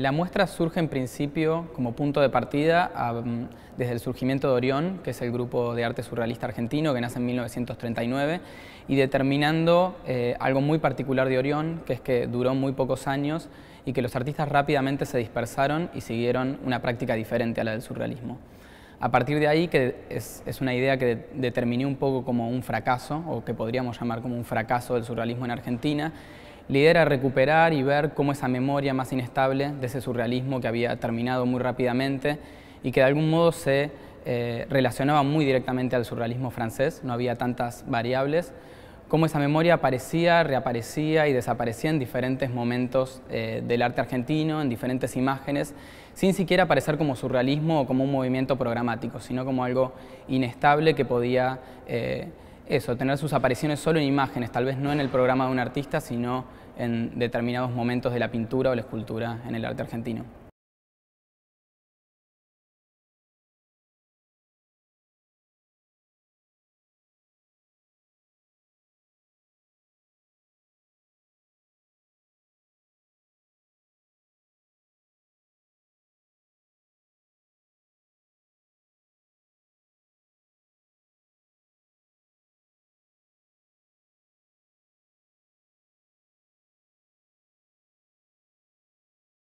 La muestra surge en principio como punto de partida desde el surgimiento de Orión, que es el grupo de arte surrealista argentino que nace en 1939, y determinando eh, algo muy particular de Orión, que es que duró muy pocos años y que los artistas rápidamente se dispersaron y siguieron una práctica diferente a la del surrealismo. A partir de ahí, que es, una idea que determiné un poco como un fracaso, o que podríamos llamar como un fracaso del surrealismo en Argentina, lidera a recuperar y ver cómo esa memoria más inestable de ese surrealismo que había terminado muy rápidamente y que de algún modo se eh, relacionaba muy directamente al surrealismo francés, no había tantas variables, cómo esa memoria aparecía, reaparecía y desaparecía en diferentes momentos eh, del arte argentino, en diferentes imágenes, sin siquiera aparecer como surrealismo o como un movimiento programático, sino como algo inestable que podía eh, eso, tener sus apariciones solo en imágenes, tal vez no en el programa de un artista, sino en determinados momentos de la pintura o la escultura en el arte argentino.